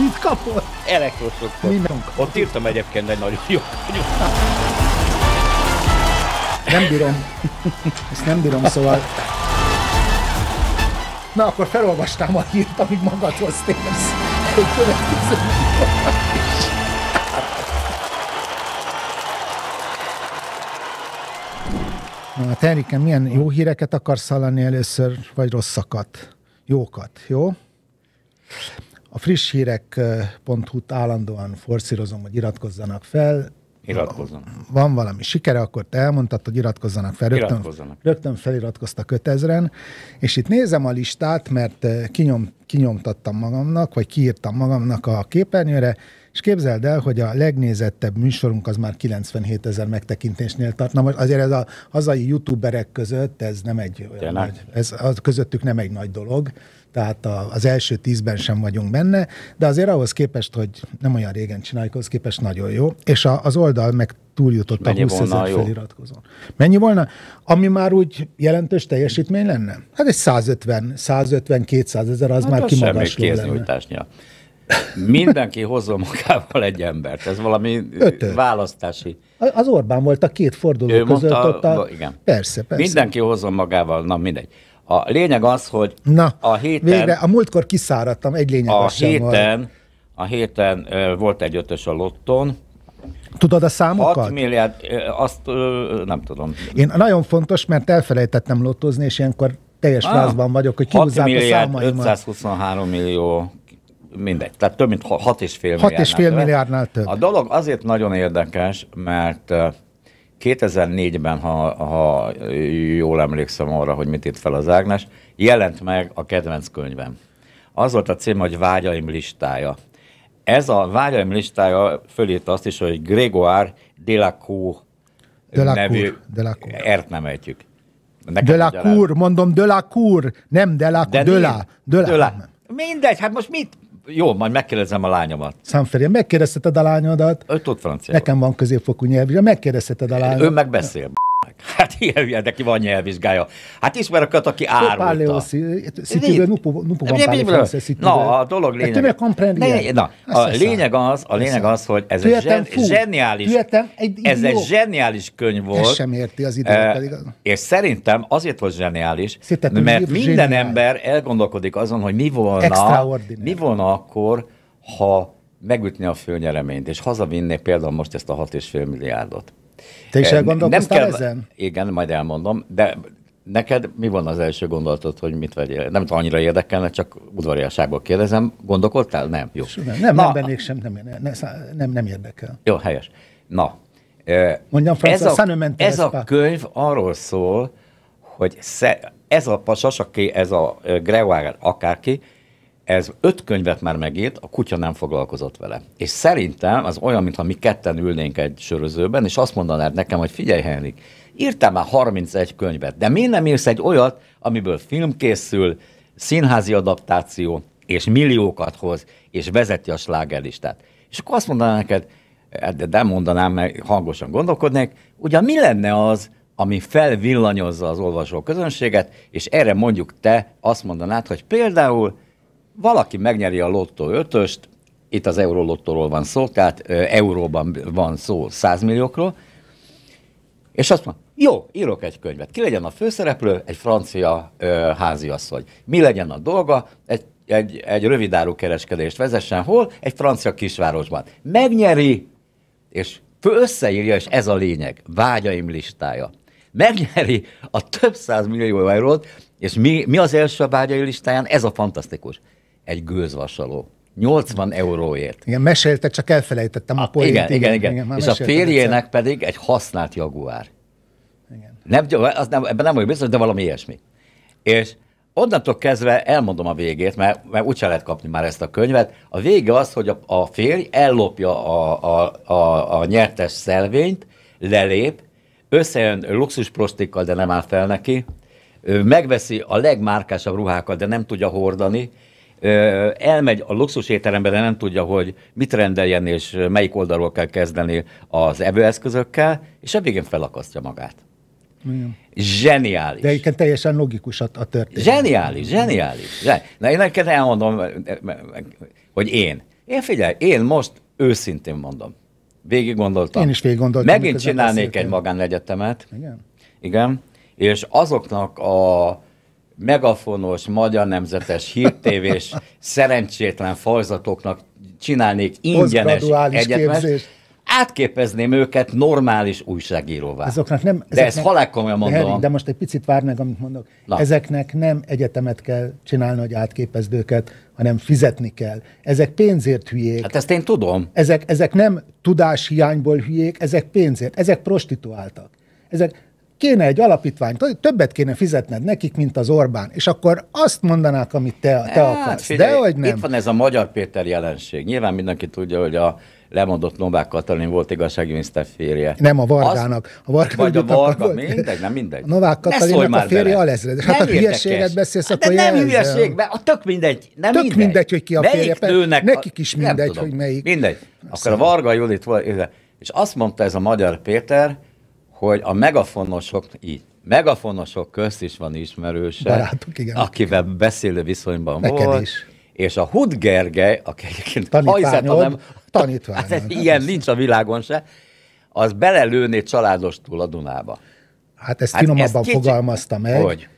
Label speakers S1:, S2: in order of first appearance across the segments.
S1: Mit kapott? kapott? Ott írtam egyébként egy nagyon jó
S2: Nem bírom. Ezt nem bírom, szóval... Na, akkor felolvastám a hírt, amíg magadhoz térsz. Egy következő Na, te Erike, milyen jó híreket akarsz hallani először, vagy rosszakat? Jókat, jó? A friss eh, t állandóan forszírozom, hogy iratkozzanak fel.
S1: Iratkozzanak.
S2: Van valami sikere, akkor te elmondtad, hogy iratkozzanak fel. Rögtön, iratkozzanak. rögtön feliratkoztak 5000-en, és itt nézem a listát, mert eh, kinyom, kinyomtattam magamnak, vagy kiírtam magamnak a képernyőre, és képzeld el, hogy a legnézettebb műsorunk az már 97 ezer megtekintésnél tart. Na most azért ez a hazai youtuberek között ez nem egy olyan nagy, ez az közöttük nem egy nagy dolog tehát az első tízben sem vagyunk benne, de azért ahhoz képest, hogy nem olyan régen csináljuk, ahhoz képest nagyon jó, és a, az oldal meg túljutott Mennyi a 20 ezer feliratkozón. Mennyi volna? Ami már úgy jelentős teljesítmény lenne? Hát egy 150, 150, 200 ezer, az hát már kimagasló
S1: lenne. Mindenki hozza magával egy embert. Ez valami Ötöt. választási.
S2: Az Orbán volt a két forduló ő között. Mondta, ott a... igen. Persze, persze. Mindenki
S1: hozza magával, na mindegy. A lényeg az, hogy Na, a héten... Végre, a
S2: múltkor kiszáradtam, egy lényeg a héten,
S1: A héten volt egy ötös a lotton,
S2: Tudod a számokat? 6
S1: milliárd, azt ö, nem tudom.
S2: Én nagyon fontos, mert elfelejtettem lottozni, és ilyenkor teljes ah, lázban vagyok, hogy kihúzzák a számaimat.
S1: 523 millió, mindegy. Tehát több mint 6,5 milliárdnál, és fél milliárdnál több. A dolog azért nagyon érdekes, mert 2004-ben, ha, ha jól emlékszem arra, hogy mit írt fel az Ágnes, jelent meg a kedvenc könyvem. Az volt a cím, hogy Vágyaim listája. Ez a Vágyaim listája fölírta azt is, hogy Grégoire Delacour
S2: Delacour, nevű
S1: Delacour. ert nem ejtjük. Delacour,
S2: mondom Delacour, nem Delacour,
S1: de, Delá. Mindegy, hát most mit, jó, majd megkérdezem a lányomat. Számfelé,
S2: megkérdezheted a lányodat?
S1: Ő tud francia.
S2: Nekem van középfokú nyelv, megkérdezheted a lányodat. Ő megbeszél.
S1: Hát ilyen hülye, ki van nyelvvizsgája. Hát ismerek olyat, aki árulta.
S2: Na, a dolog lényeg. Na, a lényeg
S1: az, a lényeg az, hogy ez egy zseniális, ez egy zseniális könyv volt. sem
S2: érti az időt.
S1: És szerintem azért volt zseniális, mert minden ember elgondolkodik azon, hogy mi volna, mi volna akkor, ha megütni a főnyereményt, és hazavinnék például most ezt a 6,5 milliárdot te is eh, elgondolkoztál nem kell, ezen? Igen, majd elmondom, de neked mi van az első gondolatod, hogy mit vegyél? Nem tudom, annyira érdekelne, csak udvariasságból kérdezem. Gondolkodtál? Nem? Jó.
S2: Nem, nem, Na, nem sem, nem, nem, nem érdekel.
S1: Jó, helyes. Na, Mondjam, szóval ez a, a ez a könyv arról szól, hogy ez a pasas, aki ez a Gregoire akárki, ez öt könyvet már megírt, a kutya nem foglalkozott vele. És szerintem az olyan, mintha mi ketten ülnénk egy sörözőben, és azt mondanád nekem, hogy figyelj, Henrik, írtál már 31 könyvet, de miért nem írsz egy olyat, amiből film készül, színházi adaptáció, és milliókat hoz, és vezeti a slágerlistát. És akkor azt mondanám neked, hát de nem mondanám, mert hangosan gondolkodnék, ugyan mi lenne az, ami felvillanyozza az olvasó közönséget, és erre mondjuk te azt mondanád, hogy például valaki megnyeri a lottó ötöst, itt az eurólottóról van szó, tehát euróban van szó 100 milliókról, és azt mondja, jó, írok egy könyvet. Ki legyen a főszereplő? Egy francia ö, háziasszony. Mi legyen a dolga? Egy, egy, egy rövidáru kereskedést vezessen hol? Egy francia kisvárosban. Megnyeri, és fő összeírja, és ez a lényeg, vágyaim listája. Megnyeri a több száz millió eurót, és mi, mi az első vágyai listáján? Ez a fantasztikus egy gőzvasaló. 80 euróért.
S2: Igen, mesélte, csak elfelejtettem a, a ah, poént. Igen, igen, igen. igen. igen és a férjének
S1: egyszer. pedig egy használt jaguár. Igen. Nem, az nem, ebben nem vagyok biztos, de valami ilyesmi. És onnantól kezdve elmondom a végét, mert, mert úgyse lehet kapni már ezt a könyvet. A vége az, hogy a, a férj ellopja a, a, a, a nyertes szelvényt, lelép, összejön prostikkal de nem áll fel neki, megveszi a legmárkásabb ruhákat, de nem tudja hordani, elmegy a luxus étterembe, de nem tudja, hogy mit rendeljen és melyik oldalról kell kezdeni az evőeszközökkel, és a végén felakasztja magát. Igen. Zseniális.
S2: De egyébként teljesen logikus a, a történet. Zseniális, zseniális.
S1: Na én neked elmondom, hogy én. Én figyelj, én most őszintén mondom. Végig gondoltam. Én is végig gondoltam. Megint csinálnék egy magánegyetemet. Igen. Igen. És azoknak a megafonos, magyar nemzetes, hírtévés, szerencsétlen falzatoknak csinálnék ingyenes egyetemet. Átképezném őket normális újságíróvá. Azoknak nem, de ezt halálkomolyan mondom. De, Harry, de
S2: most egy picit várj meg, amit mondok. Na. Ezeknek nem egyetemet kell csinálni, hogy átképezd őket, hanem fizetni kell. Ezek pénzért hülyék. Hát
S1: ezt én tudom.
S2: Ezek, ezek nem tudáshiányból hülyék, ezek pénzért. Ezek prostituáltak. Ezek, kéne egy alapítvány, többet kéne fizetned nekik, mint az Orbán, és akkor azt mondanák, amit te, te hát, akarsz. Figyelj, de hogy nem. Itt
S1: van ez a Magyar Péter jelenség. Nyilván mindenki tudja, hogy a lemondott Novák Katalin volt igazságügyminiszter férje. Nem a Vargának.
S2: Azt, a Varga vagy a Varga, volt. mindegy, nem mindegy. Novák Katalinnak a férje lezred. Hát a hát hülyeséget beszélsz, hát akkor De nem hülyeség, a tök mindegy. Nem tök mindegy, mindegy hogy ki a melyik férje. Nőnek, nekik is mindegy,
S1: hogy melyik. Mindegy. Akkor a szóval. Varga Judit volt, és azt mondta ez a Magyar Péter, hogy a megafonosok, így, megafonosok közt is van ismerőse, Barátok, igen. akivel beszélő viszonyban Neked volt, is. és a Hud Gergely, aki egyébként hajszát, hanem, hát Hát, nem ilyen nem nincs a világon se, az belelőné családostul a Dunába.
S2: Hát ezt hát finomabban ezt fogalmazta meg. Hogy?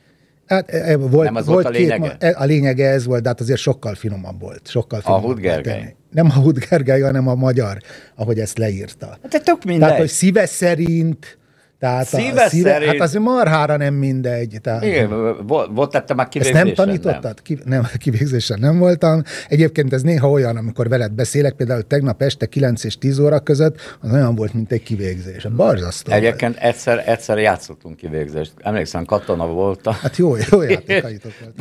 S2: Hát, e, e volt, nem az volt, a lényege? Két, e, a lényege ez volt, de hát azért sokkal finomabb volt. Sokkal finomabb a Hudgergely. Nem a Gergely, hanem a magyar, ahogy ezt leírta.
S1: Hát tök mindegy. Tehát, hogy
S2: szíve szerint tehát Szíve a szíve, hát szerint... Hát azért marhára nem mindegy. Tehát... Igen,
S1: volt te már kivégzésen? Ezt nem tanítottad? Nem.
S2: Ki, nem, kivégzésen nem voltam. Egyébként ez néha olyan, amikor veled beszélek, például tegnap este 9 és 10 óra között, az olyan volt, mint egy kivégzés. Barzasztó.
S1: Egyébként volt. egyszer, egyszer játszottunk kivégzést. Emlékszem, katona voltam. Hát jó, jó játékaitok volt.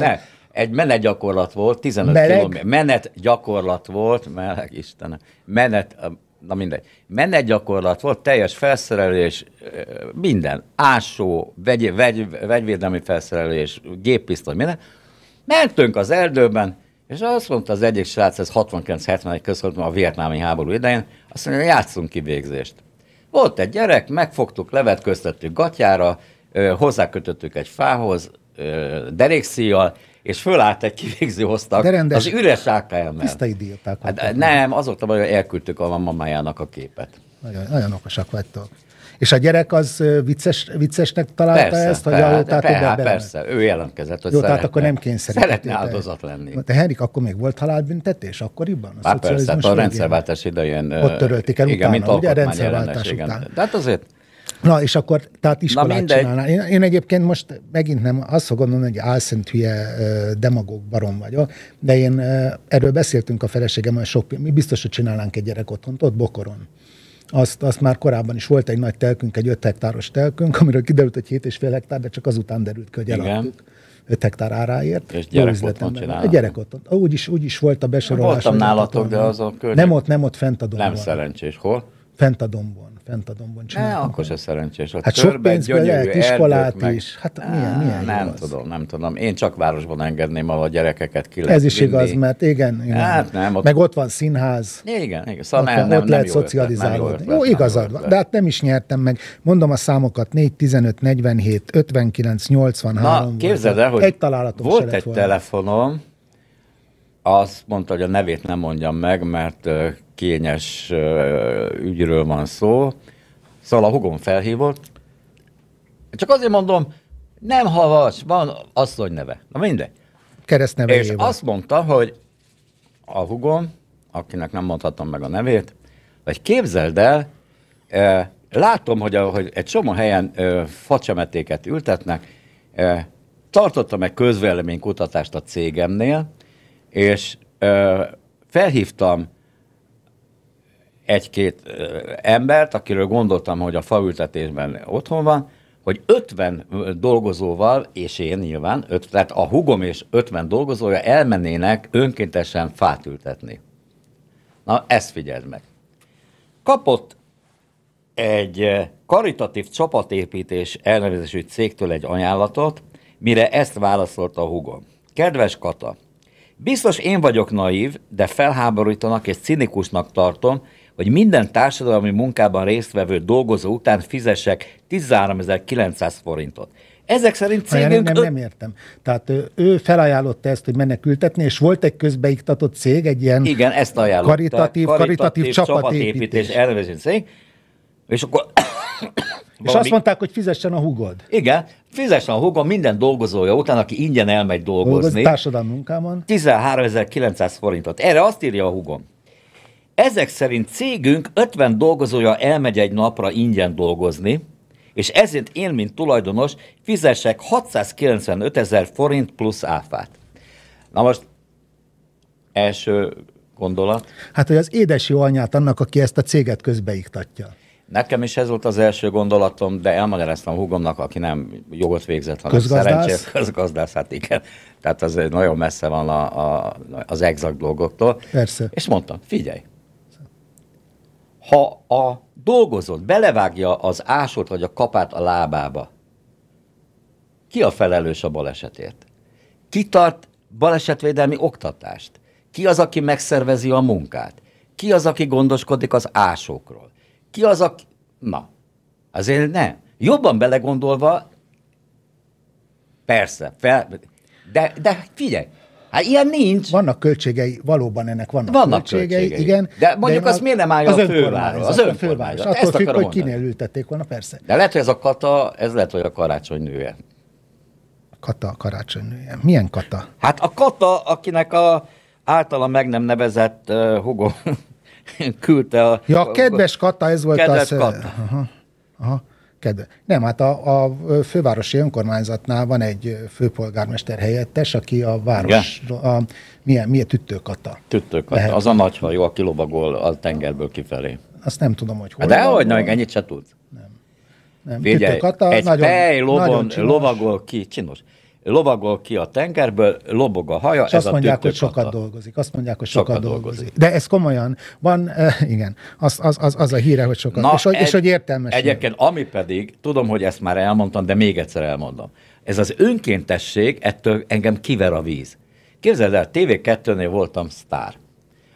S1: Ne, egy gyakorlat volt, 15 km. Menet gyakorlat volt, meleg Istenem. Menet, na mindegy. Menet gyakorlat volt, teljes felszerelés, minden, ásó, vegy, vegy, vegyvédelmi felszerelés, géppisztoly, minden. Mentünk az erdőben, és azt mondta az egyik srác, ez 69-71 között a vietnámi háború idején, azt mondja, játszunk kivégzést. Volt egy gyerek, megfogtuk, levetköztettük gatyára, hozzákötöttük egy fához, derékszíjjal, és fölállt egy kivégző hoztak rendes, az üres AKM-el. Tiszta idióták. Hát, nem, azóta hogy elküldtük a mamájának a képet.
S2: Nagyon, nagyon okosak vagytok. És a gyerek az vicces, viccesnek találta persze, ezt, hogy hallottátok be Persze, ő jelentkezett, hogy Jó, szeretne, tehát akkor nem kényszerített. Szeretne áldozat lenni. De Henrik, akkor még volt halálbüntetés akkoriban? A hát persze, a rendszerváltás
S1: idején. Ott törölték el igen, utána, mint ugye? A rendszerváltás igen. után. Tehát azért
S2: Na, és akkor, tehát iskolát csinálnál. Én, én egyébként most megint nem azt fogom mondani, hogy álszent hülye eh, demagóg barom vagyok, de én eh, erről beszéltünk a feleségemmel sok, mi biztos, hogy csinálnánk egy gyerek otthont, ott Bokoron. Azt, azt már korábban is volt egy nagy telkünk, egy 5 hektáros telkünk, amiről kiderült, hogy 7,5 hektár, de csak azután derült ki, hogy eladtuk. 5 hektár áráért. És gyerek otthon A gyerek otthon. Úgy is, úgy is volt a besorolás. Voltam nálatok, de az a környék. Nem ott, nem ott, fent a dombon. Nem
S1: szerencsés. Hol?
S2: Fent a dombon
S1: fent a dombon csinálni. Ne, akkor se szerencsés. A hát sok pénzbe lehet iskolát meg... is. Hát Á, milyen, milyen Nem az? tudom, nem tudom. Én csak városban engedném, ahol a gyerekeket ki lehet Ez is vinni. igaz, mert
S2: igen. igen. Hát nem, ott... Meg ott van színház.
S1: Igen, igen. Szóval ott, nem, nem, ott nem lehet jó szocializálódni. Ötlet, jó,
S2: jó, igazad van. De hát nem is nyertem meg. Mondom a számokat, 4, 15, 47, 59, 83. Na, képzeld el, hogy egy volt egy
S1: telefonom, azt mondta, hogy a nevét nem mondjam meg, mert kényes ügyről van szó. Szóval a hugom felhívott. Csak azért mondom, nem havas, van asszony neve. Na mindegy. neve. És éve. azt mondta, hogy a hugom, akinek nem mondhatom meg a nevét, vagy képzeld el, látom, hogy, a, hogy egy csomó helyen facsemetéket ültetnek, tartottam egy közvéleménykutatást a cégemnél, és ö, felhívtam egy-két embert, akiről gondoltam, hogy a faültetésben otthon van, hogy 50 dolgozóval, és én nyilván, öt, tehát a hugom és 50 dolgozója elmennének önkéntesen fát ültetni. Na, ezt figyeld meg. Kapott egy karitatív csapatépítés elnevezésű cégtől egy ajánlatot, mire ezt válaszolta a hugom. Kedves Kata, Biztos én vagyok naív, de felháborítanak és cinikusnak tartom, hogy minden társadalmi munkában résztvevő dolgozó után fizessek 13.900 forintot.
S2: Ezek szerint cégünk... Nem, nem, nem értem. Tehát ő, ő felajánlotta ezt, hogy menekültetni, és volt egy közbeiktatott cég, egy ilyen Igen, ezt Karitatív, karitatív, karitatív csapatépítés. csapatépítés
S1: elnevező cég, és akkor valami... És azt mondták,
S2: hogy fizessen a hugod.
S1: Igen, fizessen a hugod, minden dolgozója után, aki ingyen elmegy dolgozni. társadalmi munkában. 13.900 forintot. Erre azt írja a hugom. Ezek szerint cégünk 50 dolgozója elmegy egy napra ingyen dolgozni, és ezért én, mint tulajdonos, fizessek 695 ezer forint plusz áfát. Na most, első gondolat.
S2: Hát, hogy az édes jó anyát annak, aki ezt a céget közbeiktatja.
S1: Nekem is ez volt az első gondolatom, de elmagyaráztam húgomnak, aki nem jogot végzett, hanem közgazdász? szerencsés közgazdász, hát igen. Tehát az nagyon messze van a, a, az exakt dolgoktól. Persze. És mondtam, figyelj, ha a dolgozott belevágja az ásót vagy a kapát a lábába, ki a felelős a balesetért? Ki tart balesetvédelmi oktatást? Ki az, aki megszervezi a munkát? Ki az, aki gondoskodik az ásókról? ki az, aki... Na, azért nem. Jobban belegondolva, persze, fel, de, de figyelj,
S2: Hát ilyen nincs. Vannak költségei, valóban ennek vannak, vannak költségei, költségei, igen. De mondjuk de az miért nem állja az a főváros? Az önkormányzat. Attól Ezt függ, hogy kinél ültették volna, persze.
S1: De lehet, hogy ez a kata, ez lehet, hogy a karácsony nője.
S2: A kata a karácsony nője. Milyen kata?
S1: Hát a kata, akinek a általa meg nem nevezett uh, hugom küldte a... Ja, a kedves Kata, ez volt kedves az... Eh, kata.
S2: Aha, aha. Kedve. Nem, hát a, a fővárosi önkormányzatnál van egy főpolgármester helyettes, aki a város... A, milyen, milyen Tüttő Kata,
S1: Lehet. Az a nagyhajó, aki lovagol a tengerből kifelé.
S2: Azt nem tudom, hogy hol. De
S1: hogy nagy, ennyit se tud. Nem.
S2: nem. Figyelj, kata. egy nagyon, fej lovon, nagyon lovagol
S1: ki, csinos lovagol ki a tengerből, lobog a haja. És ez azt a mondják, hogy sokat kata. dolgozik.
S2: Azt mondják, hogy sokat, sokat dolgozik. dolgozik. De ez komolyan van, eh, igen, az, az, az, az a híre, hogy sokat. Na, és, egy, és hogy értelmes. Egyébként,
S1: ami pedig, tudom, hogy ezt már elmondtam, de még egyszer elmondom. Ez az önkéntesség, ettől engem kiver a víz. Képzeld el, TV2-nél voltam sztár.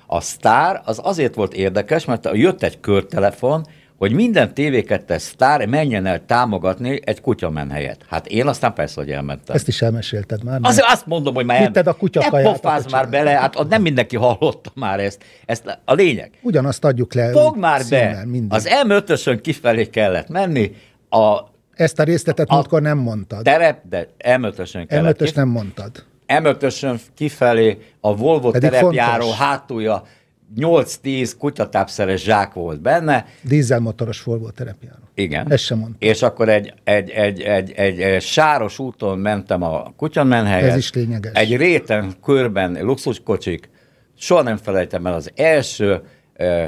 S1: A sztár az azért volt érdekes, mert jött egy körtelefon, hogy minden tv 2 sztár menjen el támogatni egy kutyamen helyet. Hát én aztán persze, hogy elmentem. Ezt
S2: is elmesélted már. Az,
S1: azt mondom, hogy már Vitted
S2: a kutyakaját. Ne a
S1: már bele, hát nem mindenki hallotta már ezt. ezt a lényeg.
S2: Ugyanazt adjuk le. Fog már be! Minden.
S1: Az M5-ösön kifelé kellett menni, a
S2: ezt a részletet a nem mondtad.
S1: Terep, de M5-ösön kellett. m nem mondtad. m kifelé a Volvo Pedig terepjáró fontos. hátulja 8-10 kutyatápszeres zsák volt benne.
S2: Dízelmotoros volt terepjáron.
S1: Igen. Ezt sem mondtam. És akkor egy, egy, egy, egy, egy, egy sáros úton mentem a kutyamenhelyet. Ez is lényeges. Egy réten körben luxuskocsik. Soha nem felejtem el az első ö,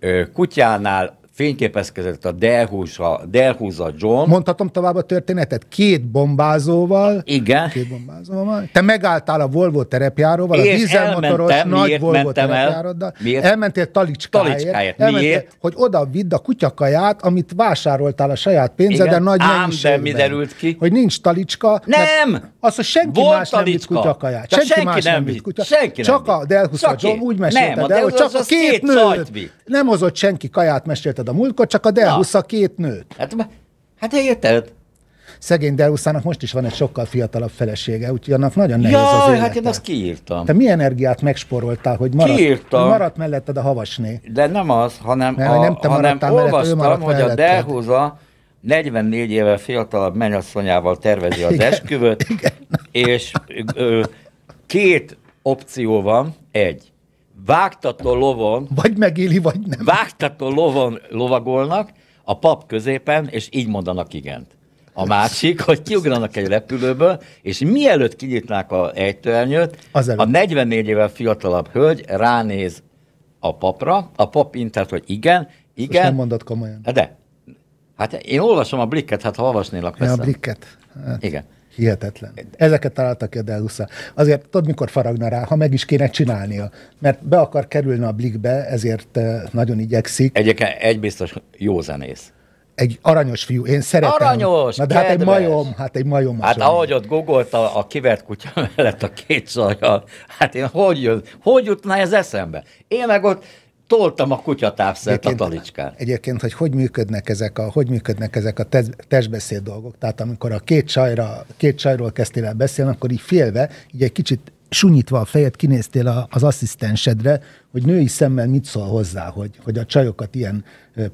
S1: ö, kutyánál fényképezkedett a Delhúza, Delhúza John.
S2: Mondhatom tovább a történetet? Két bombázóval. Igen. Két bombázóval. Te megálltál a Volvo terepjáróval, és a dízelmotoros nagy Volvo terepjároddal. El? Miért? Elmentél talicskáért. talicskáért. Elmentél, miért? Hogy oda vidd a kutyakaját, amit vásároltál a saját pénzed, de nagy Ám, de mi derült ki? Hogy nincs talicska. Nem! Az, hogy senki Volt más talicska. nem vitt kutyakaját. Csak senki, más nem vitt kutyakaját. Senki csak nem a Delhúza John úgy mesélte, de hogy csak a két nő nem hozott senki kaját, mesélted a múltkor, csak a a két nőt. Hát, hát érted? Szegény Delhuszának hát most is van egy sokkal fiatalabb felesége, úgyhogy annak nagyon nehéz Jaj, az élete. hát
S1: én azt kiírtam. Te
S2: mi energiát megsporoltál, hogy maradt, kiírtam. maradt melletted a havasné?
S1: De nem az, hanem, Mert, a, nem te hanem mellett, olvastam, mellett, hogy melletted. a Delhuza 44 éve fiatalabb mennyasszonyával tervezi az igen, esküvőt, igen. és ö, két opció van. Egy, vágtató lovon... Vagy
S2: megéli, vagy
S1: nem. Vágtató lovon lovagolnak, a pap középen, és így mondanak igent. A másik, hogy kiugranak egy repülőből, és mielőtt kinyitnák a ejtőernyőt, a 44 évvel fiatalabb hölgy ránéz a papra, a pap intelt, hogy igen, igen. És nem
S2: mondott komolyan.
S1: De. Hát én olvasom a blikket, hát ha olvasnélak persze. Ja, a
S2: blikket. Hát. Igen hihetetlen. Ezeket találta ki a Delusza. Azért tudod, mikor faragna rá, ha meg is kéne csinálnia. Mert be akar kerülni a blikbe, ezért eh, nagyon
S1: igyekszik. Egyébként egy biztos jó zenész
S2: egy aranyos fiú, én szeretem. Aranyos, Na, de hát egy majom, hát egy majom. Hát aranyos.
S1: ahogy ott gogolt a, a kivert kutya mellett a két sarjal, hát én hogy, jön, hogy jutna ez eszembe? Én meg ott toltam a kutyatávszert a talicskán.
S2: Egyébként, hogy hogy működnek ezek a, hogy működnek ezek a tez, testbeszéd dolgok? Tehát amikor a két, sajra, két sajról kezdtél el beszélni, akkor így félve, így egy kicsit sunyítva a fejed, kinéztél a, az asszisztensedre, hogy női szemmel mit szól hozzá, hogy, hogy a csajokat ilyen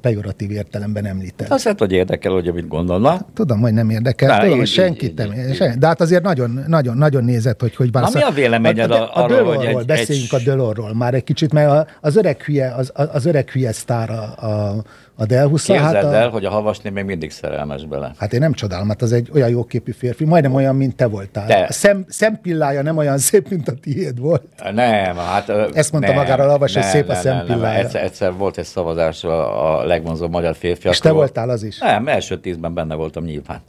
S2: pejoratív értelemben említett.
S1: Azt hát, hogy érdekel, hogy amit gondolna.
S2: Tudom, hogy nem érdekel, Na, tudom, hogy senkit így, nem érdekel. De hát azért nagyon, nagyon, nagyon nézett, hogy hogy válaszol. Na, mi a véleményed a, hát, a, arról, hogy egy, Beszéljünk egy... a Dölorról már egy kicsit, mert az öreg hülye, az, az öreg hülye sztár a, a a Del 20 hát a... el,
S1: hogy a havasné még mindig szerelmes bele.
S2: Hát én nem csodálom, hát az egy olyan jóképű férfi, majdnem olyan, mint te voltál. De. A szem, szempillája nem olyan szép, mint a tiéd volt.
S1: Nem, hát... Ezt mondta nem, magára a havas, hogy szép nem, a szempillája. Nem, nem. Egyszer, egyszer volt egy szavazás a, a legvonzóbb magyar férfi. És te voltál az is? Nem, első tízben benne voltam nyilván.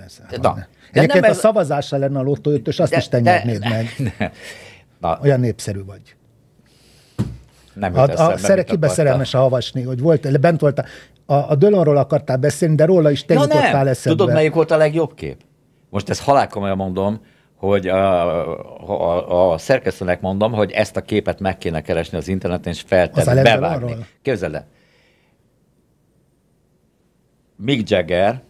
S1: Persze, hát Na. De Egyébként nem, a
S2: szavazással lenne a lottó ötös, azt de, is te meg. Ne, Ne. Na, Olyan népszerű vagy.
S1: Nem a, eszembe, a szerekibe szerelmes
S2: a havasni, hogy volt, bent voltál. A, a Dölonról akartál beszélni, de róla is te ja, jutottál eszembe. Tudod, melyik
S1: volt a legjobb kép? Most ezt halálkomolyan mondom, hogy a, a, a szerkesztőnek mondom, hogy ezt a képet meg kéne keresni az interneten, és feltenni, bevágni. Képzeld el. Mick Jagger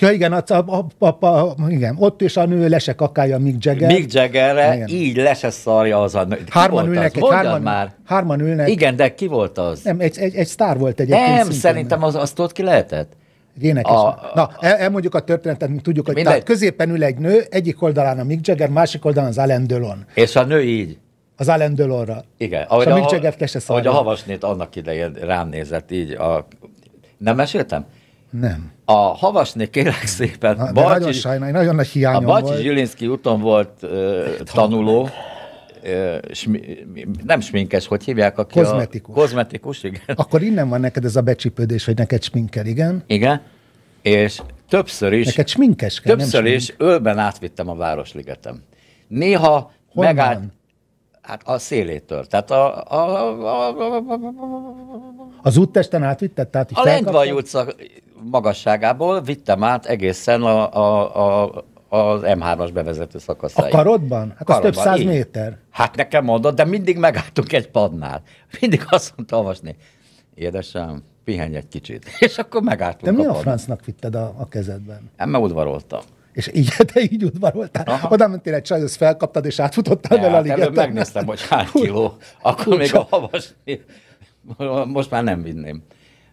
S1: Ja
S2: igen, a, a, a, a, igen, ott is a nő lesek akája Mick Jagger. Mick
S1: Jaggerre igen. így lese szarja az a nő. hárman ülnek, az? Egy, hárman, már? hárman ülnek. Igen, de ki volt az?
S2: Nem, egy, egy, egy sztár volt egy Nem, szerintem
S1: az, azt ott ki lehetett? Énekes. A,
S2: Na, el, elmondjuk a történetet, mint tudjuk, hogy mindegy. tehát középen ül egy nő, egyik oldalán a Mick Jagger, másik oldalán az Alain Delon.
S1: És a nő így.
S2: Az Alain Delonra.
S1: Igen. Ahogy a, a Mick Jagger Ahogy a havasnét annak idején rám nézett így, a, nem meséltem? Nem. A Havasné kérek szépen. Na, Bacsi, nagyon sajnálom,
S2: nagyon nagy hiányom A Balcsi
S1: Zsilinszki úton volt ö, hát, tanuló, smi, nem sminkes, hogy hívják? Aki kozmetikus. A, kozmetikus, igen. Akkor
S2: innen van neked ez a becsípődés, hogy neked sminkel, igen?
S1: Igen, és többször is... Neked sminkes kell, Többször nem is ölben átvittem a Városligetem. Néha Honnan? megállt... Hát a szélétől. Tehát a, a, a, a, a,
S2: Az úttesten átvitted? Tehát a Lengvai
S1: utca magasságából vittem át egészen a, a, a az M3-as bevezető szakaszáig. A karodban? Hát karodban, az több száz így. méter. Hát nekem mondod, de mindig megálltunk egy padnál. Mindig azt mondta olvasni, édesem, pihenj egy kicsit. És akkor megálltunk De mi a, a
S2: francnak vitted a, a kezedben?
S1: Hát, mert udvaroltam
S2: és így, hát te így udvaroltál. Aha. Oda mentél egy csajhoz, felkaptad, és átfutottál vele a hát ligetet. megnéztem,
S1: hogy hány kiló. Akkor Kulcsa. még a havas... Most már nem vinném.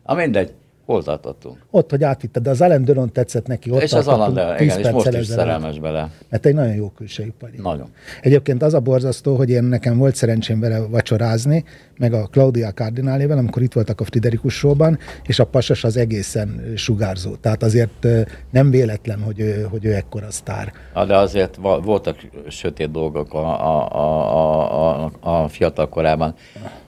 S1: A mindegy. Oltatottunk.
S2: Ott, hogy átvitte, de az Alain Dönon tetszett neki. Ott és az Alan de igen, és most is szerelmes bele. Mert egy nagyon jó külsejű pali. Nagyon. Egyébként az a borzasztó, hogy én nekem volt szerencsém vele vacsorázni, meg a Claudia Kardinálével, amikor itt voltak a Friderikus showban, és a pasas az egészen sugárzó. Tehát azért nem véletlen, hogy ő, hogy ő ekkora sztár.
S1: De azért voltak sötét dolgok a, a, a, a, a fiatal korában.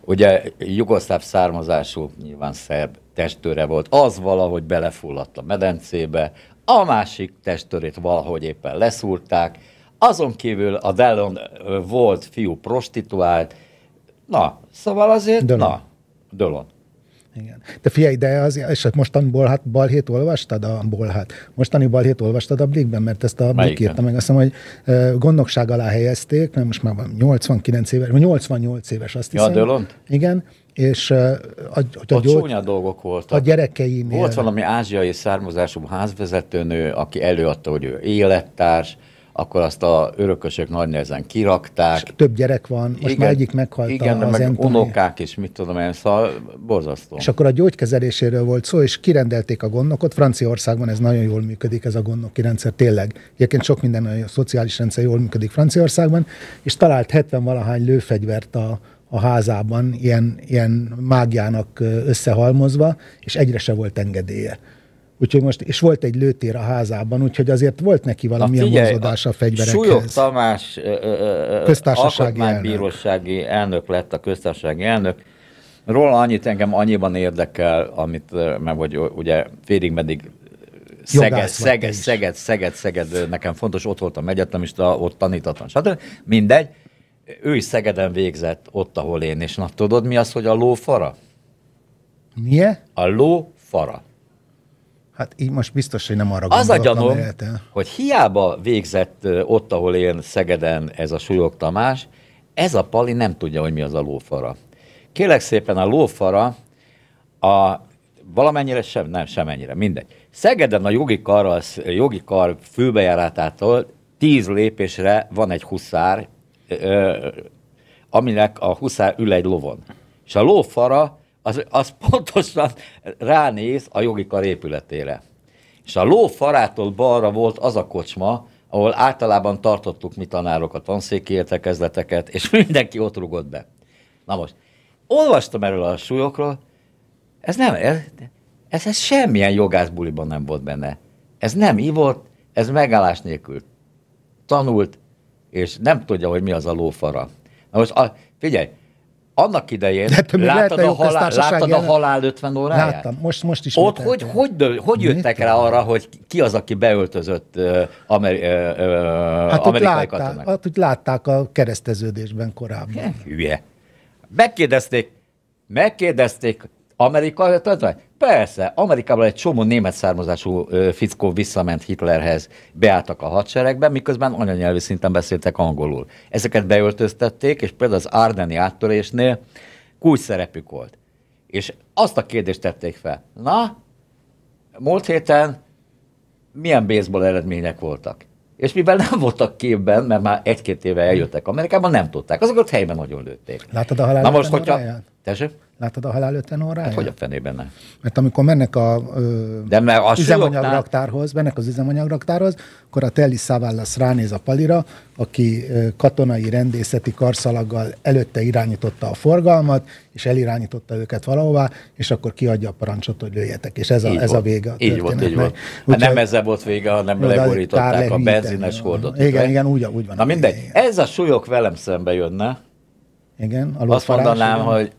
S1: Ugye jugoszláv származású, nyilván szerb testőre volt, az valahogy belefulladt a medencébe, a másik testőrét valahogy éppen leszúrták, azon kívül a Dallon volt fiú prostituált, na, szóval azért, Dölön. na, delon.
S2: Igen. De figyelj, de az, és hát mostani Bolhát, Balhét olvastad a Bolhát? Mostani Balhét olvastad a Blikben, mert ezt a Blik írta meg. Azt hiszem, hogy gondnokság alá helyezték, nem most már 89 éves, vagy 88 éves, azt hiszem. Ja, Dölont? Igen és a, a, a, a csúnya dolgok voltak. A gyerekei. Volt
S1: valami ázsiai származású házvezetőnő, aki előadta, hogy ő élettárs, akkor azt a örökösök nagy nehezen kirakták. És
S2: több gyerek van, most igen, már egyik meghalt igen, az meg unokák
S1: is, mit tudom én, szóval borzasztó. És akkor a
S2: gyógykezeléséről volt szó, és kirendelték a gondnokot. Franciaországban ez nagyon jól működik, ez a gondnoki rendszer tényleg. Egyébként sok minden a szociális rendszer jól működik Franciaországban, és talált 70-valahány lőfegyvert a, a házában, ilyen, ilyen mágiának összehalmozva, és egyre se volt engedélye. Úgyhogy most, és volt egy lőtér a házában, úgyhogy azért volt neki valamilyen mozgás figyelj, a fegyverekhez. Súlyog
S1: Tamás ö, ö, ö, alkotmánybírósági elnök. elnök lett a köztársasági elnök. Róla annyit engem annyiban érdekel, amit, mert hogy ugye félig meddig Szeged, Szeged, Szeged, Szeged, Szeged, nekem fontos, ott voltam egyetemista, ott tanítottam, stb. Mindegy, ő is Szegeden végzett, ott, ahol én, és na tudod mi az, hogy a lófara? Milyen? A lófara.
S2: Hát így most biztos, hogy nem arra Az a gyanom,
S1: hogy hiába végzett ott, ahol én Szegeden ez a Súlyog Tamás, ez a Pali nem tudja, hogy mi az a lófara. Kélek szépen a lófara a valamennyire sem, nem, semennyire, mindegy. Szegeden a jogi kar, az, jogi kar főbejáratától tíz lépésre van egy huszár, ö, aminek a huszár ül egy lovon. És a lófara az, az pontosan ránéz a jogikar épületére. És a ló farától balra volt az a kocsma, ahol általában tartottuk mi tanárokat, tanszéki értekezleteket, és mindenki ott rugott be. Na most, olvastam erről a súlyokról, ez nem, ez, ez, ez semmilyen jogászbuliban nem volt benne. Ez nem ivott, ez megállás nélkül tanult, és nem tudja, hogy mi az a lófara. Na most, a, figyelj, annak idején Lehetne, láttad, a halál, láttad a halál 50 óráját? Láttam,
S2: most, most is. Ott hogy,
S1: hogy, hogy, hogy jöttek rá arra, hogy ki az, aki beöltözött uh, ameri, uh, hát amerikai katonák?
S2: Hát úgy látták a kereszteződésben korábban.
S1: Hülye. Megkérdezték, megkérdezték amerikai katonák, Persze, Amerikában egy csomó német származású fickó visszament Hitlerhez, beálltak a hadseregbe, miközben anyanyelvi szinten beszéltek angolul. Ezeket beöltöztették, és például az Ardeni áttörésnél kúj szerepük volt. És azt a kérdést tették fel. Na, múlt héten milyen baseball eredmények voltak? És mivel nem voltak képben, mert már egy-két éve eljöttek Amerikában, nem tudták. Azokat helyben nagyon lőtték.
S2: Látod a halálát? Na most, hogyha... Tessék? Láttad a halál öten óráját? Hát hogy a fenében ne? Mert amikor mennek a ö, De mert a üzemanyagraktárhoz, mennek az üzemanyagraktárhoz, akkor a Telly Savalas ránéz a palira, aki ö, katonai rendészeti karszalaggal előtte irányította a forgalmat, és elirányította őket valahová, és akkor kiadja a parancsot, hogy lőjetek. És ez a, ez volt, a vége a Így volt, így volt. Hát nem
S1: ezzel volt vége, hanem jó, leborították a benzines hordot. Igen, igen, igen, úgy, úgy van. Na mindegy, ez a súlyok velem szembe jönne.
S2: Igen, a Azt mondanám, hogy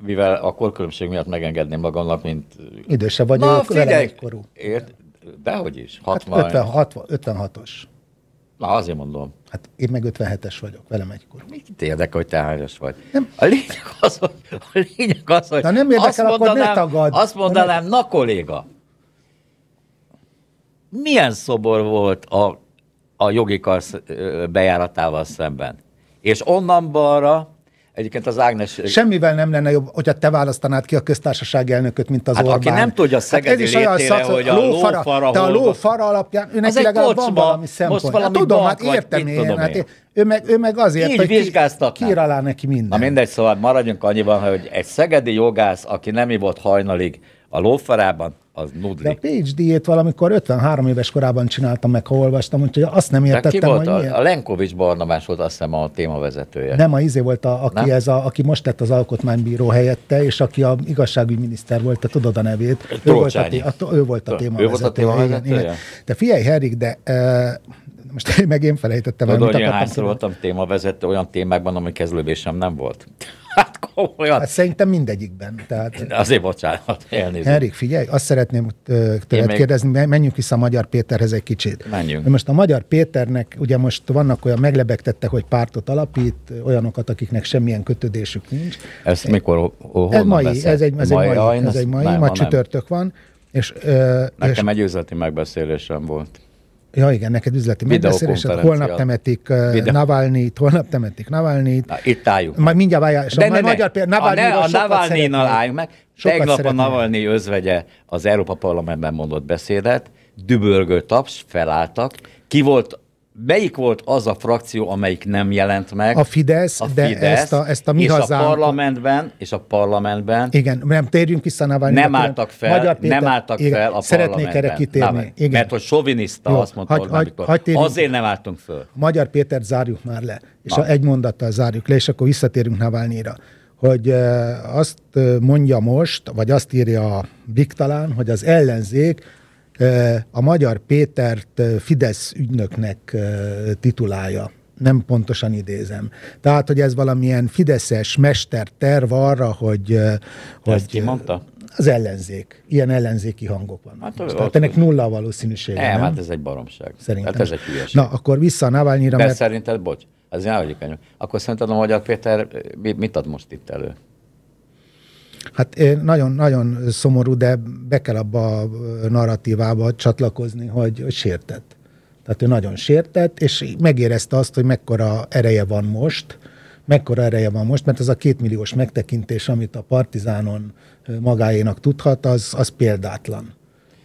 S1: mivel a korkülönbség miatt megengedném magamnak, mint... Idősebb vagy, Na, figyelj, Ért, dehogy is, 60. Hát 50,
S2: 60, 56-os.
S1: Na, azért mondom.
S2: Hát én meg 57-es vagyok, velem egykor.
S1: Mit érdekel, hogy te hányos vagy? Nem. A lényeg az, hogy... A lényeg az, hogy Na nem érdekel, azt mondanám, akkor ne tagad. Azt mondanám, na kolléga, milyen szobor volt a, a jogi kar bejáratával szemben? És onnan balra Egyébként az Ágnes... Semmivel
S2: nem lenne jobb, hogyha te választanád ki a köztársaság elnököt, mint az hát, Orbán. aki nem tudja Szegedi hát ez is olyan szak, hogy a lófara, lófara te a lófara alapján, őnek neki legalább kocsma, van valami szempont. Most valami hát, tudom, hát értem én, hát én. Hát én. Ő meg, ő meg azért, Így hogy ki, kír alá neki minden. Na mindegy,
S1: szóval maradjunk annyiban, hogy egy szegedi jogász, aki nem ivott hajnalig a lófarában, az nudli. De a
S2: phd ét valamikor 53 éves korában csináltam meg, ha olvastam, úgyhogy azt nem értettem, hogy a,
S1: a Lenkovics Barnabás volt azt hiszem a témavezetője. Nem, a izé
S2: volt, a, aki, nem? ez a, aki most lett az alkotmánybíró helyette, és aki a igazságügyminiszter volt, te tudod a nevét. Ő volt a, a, ő volt a témavezetője. Ő volt a témavezetője? Igen, igen. De figyelj, Herik, de... Uh, most meg én felejtettem. Tudod, hogy én hányszor
S1: voltam témavezető olyan témákban, ami kezdődésem nem volt.
S2: Hát komolyan. Hát szerintem mindegyikben. Tehát...
S1: Azért bocsánat, elnézést. Henrik,
S2: figyelj, azt szeretném uh, tőled még... kérdezni, menjünk vissza a Magyar Péterhez egy
S1: kicsit. Menjünk.
S2: Most a Magyar Péternek, ugye most vannak olyan meglebegtettek, hogy pártot alapít, olyanokat, akiknek semmilyen kötődésük nincs.
S1: Ezt egy... mikor, honnan ez mai, ez egy, ez mai, egy mai, ez egy mai, ma csütörtök
S2: van. És, ö, Nekem
S1: és... egy üzleti megbeszélésem volt.
S2: Ja igen, neked üzleti megbeszélésed, holnap temetik uh, Videó. Navalnyit, holnap temetik Navalnyit.
S1: Na, itt álljunk.
S2: Majd mindjárt váljás. De, ne, magyar ne. A, ne, a Navalnyinnal álljunk
S1: meg. Tegnap a Navalnyi özvegye az Európa Parlamentben mondott beszédet, dübörgő taps, felálltak. Ki volt melyik volt az a frakció, amelyik nem jelent meg? A Fidesz, a de Fidesz, ezt a, ezt a mi és hazánk... a parlamentben, és a parlamentben...
S2: Igen, nem térjünk vissza Navalnyira. Nem álltak fel, Magyar Péter, nem álltak igen, fel a Szeretnék erre kitérni. Na, Igen.
S1: Mert hogy soviniszta, Jó, azt mondta hagy, hagy, hagy Azért nem álltunk föl.
S2: Magyar Péter zárjuk már le, és a egy mondattal zárjuk le, és akkor visszatérünk Navalnyira hogy azt mondja most, vagy azt írja a hogy az ellenzék a Magyar Pétert Fidesz ügynöknek titulálja nem pontosan idézem. Tehát, hogy ez valamilyen fideszes mesterterv arra, hogy... hogy ezt ki mondta?
S1: Az ellenzék.
S2: Ilyen ellenzéki hangok vannak. Hát, most. Tehát ennek nulla a valószínűsége. Nem, nem, hát ez
S1: egy baromság. Szerintem. Hát ez egy hülyeség. Na,
S2: akkor vissza a Navalnyira, mert...
S1: Szerinted, bocs, ez ne vagyok Akkor szerinted a Magyar Péter mit ad most itt elő?
S2: Hát nagyon-nagyon szomorú, de be kell abba a narratívába csatlakozni, hogy sértett. Tehát ő nagyon sértett, és megérezte azt, hogy mekkora ereje van most, mekkora ereje van most, mert az a kétmilliós megtekintés, amit a Partizánon magáénak tudhat, az, az példátlan.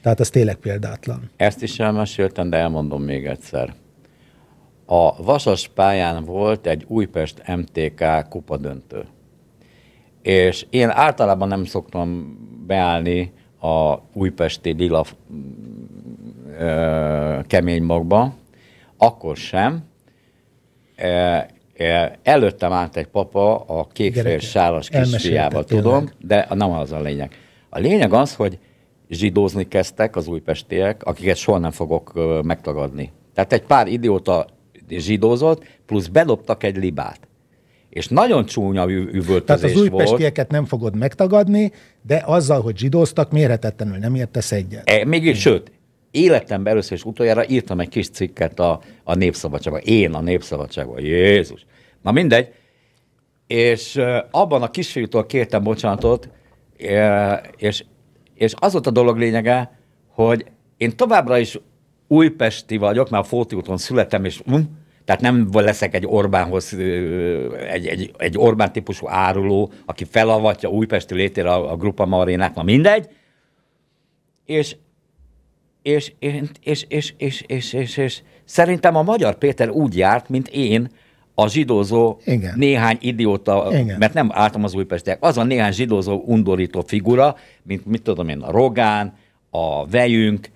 S2: Tehát az tényleg példátlan.
S1: Ezt is elmeséltem, de elmondom még egyszer. A Vasas pályán volt egy Újpest MTK kupadöntő. És én általában nem szoktam beállni a újpesti lila mm, ö, kemény magba, akkor sem. E, e, előttem állt egy papa a kékfél sálas kisfiába, tudom, de nem az a lényeg. A lényeg az, hogy zsidózni kezdtek az újpestiek, akiket soha nem fogok megtagadni. Tehát egy pár idióta zsidózott, plusz bedobtak egy libát és nagyon csúnya üvöltözés Tehát az újpestieket
S2: nem fogod megtagadni, de azzal, hogy zsidóztak, mérhetetlenül nem értesz egyet.
S1: E, még így, sőt, életemben először és utoljára írtam egy kis cikket a, a Népszabadságban. Én a Népszabadságban. Jézus. Na mindegy. És abban a kisfiútól kértem bocsánatot, és, és az volt a dolog lényege, hogy én továbbra is újpesti vagyok, mert a Fóti úton születtem, és um, tehát nem leszek egy Orbánhoz, egy, egy, egy Orbán típusú áruló, aki felavatja újpesti létére a, a Grupa Marénát, ma mindegy. És, és, és, és, és, és, és, és, és szerintem a magyar Péter úgy járt, mint én, a zsidózó Igen. néhány idióta, Igen. mert nem álltam az újpestiek, az a néhány zsidózó undorító figura, mint mit tudom én, a Rogán, a Vejünk,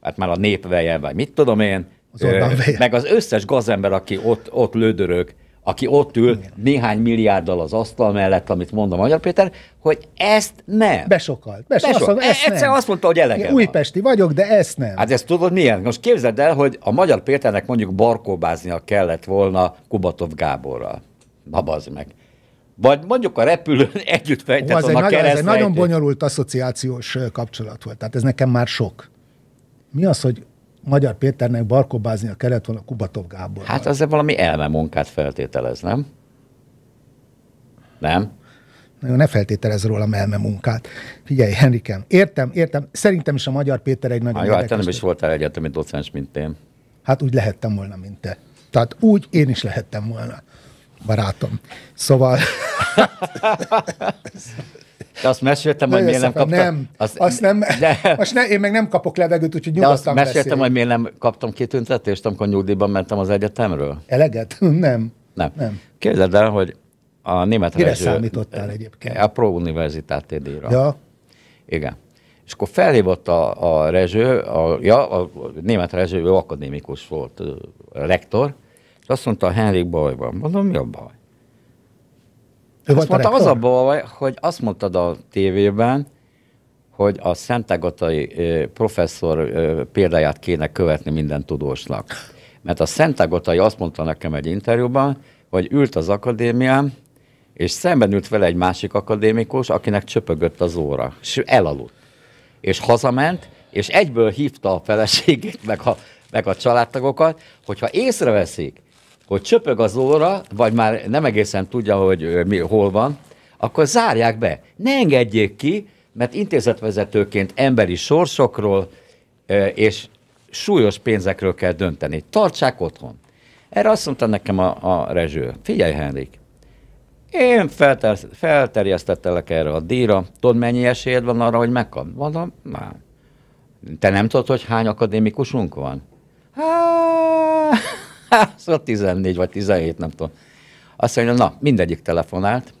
S1: hát már a népveje, vagy mit tudom én, az Orbán Meg az összes gazember, aki ott, ott lődörög, aki ott ül Igen. néhány milliárddal az asztal mellett, amit mond a Magyar Péter, hogy ezt nem. Besokalt. Besokalt. Besok. Azt mondta, ezt Egyszer nem. azt mondta, hogy elegem Én
S2: újpesti vagyok, de ezt nem.
S1: Hát ezt tudod milyen? Most képzeld el, hogy a Magyar Péternek mondjuk barkóbáznia kellett volna Kubatov Gáborral. Na bazd meg. Vagy mondjuk a repülőn együtt fejtett Ó, a Ez egy nagyon
S2: bonyolult asszociációs kapcsolat volt, tehát ez nekem már sok. Mi az, hogy Magyar Péternek a kellett volna Kubatov Gábor. Hát
S1: e valami elme munkát feltételez, nem? Nem?
S2: Na jó, ne feltételez rólam elme munkát. Figyelj, Henrikem, értem, értem. Szerintem is a Magyar Péter egy nagyon... Jó, hát te nem
S1: is voltál egyetemi docens, mint én.
S2: Hát úgy lehettem volna, mint te. Tehát úgy én is lehettem volna, barátom.
S1: Szóval... De azt meséltem, hogy miért nem kaptam. Nem, az, azt nem, de,
S2: most ne, én meg nem kapok levegőt, úgyhogy nyugodtan De azt meséltem, hogy
S1: miért nem kaptam kitüntetést, amikor nyugdíjban mentem az egyetemről.
S2: Eleget? Nem.
S1: Nem. nem. Képzeld el, hogy a német Kire rezső, számítottál egyébként? A Pro Universitát díjra. Ja. Igen. És akkor felhívott a, a rezső, a, ja, a német rezső, ő akadémikus volt, a rektor, és azt mondta, Henrik baj van. Mondom, mi a baj? Ő azt mondta az a baj, hogy azt mondtad a tévében, hogy a Szentágatai professzor példáját kéne követni minden tudósnak. Mert a Szentágatai azt mondta nekem egy interjúban, hogy ült az akadémián, és szemben ült vele egy másik akadémikus, akinek csöpögött az óra, és elaludt. És hazament, és egyből hívta a feleségét, meg a, meg a családtagokat, hogyha észreveszik, hogy csöpög az óra, vagy már nem egészen tudja, hogy mi, hol van, akkor zárják be. Ne engedjék ki, mert intézetvezetőként emberi sorsokról és súlyos pénzekről kell dönteni. Tartsák otthon. Erre azt mondta nekem a, a Rezső, figyelj Henrik, én felter, felterjesztettelek erre a díjra, tudod mennyi esélyed van arra, hogy megkap? Mondom, már. Te nem tudod, hogy hány akadémikusunk van? Há... szóval 14 vagy 17, nem tudom. Azt mondja, na, mindegyik telefonált,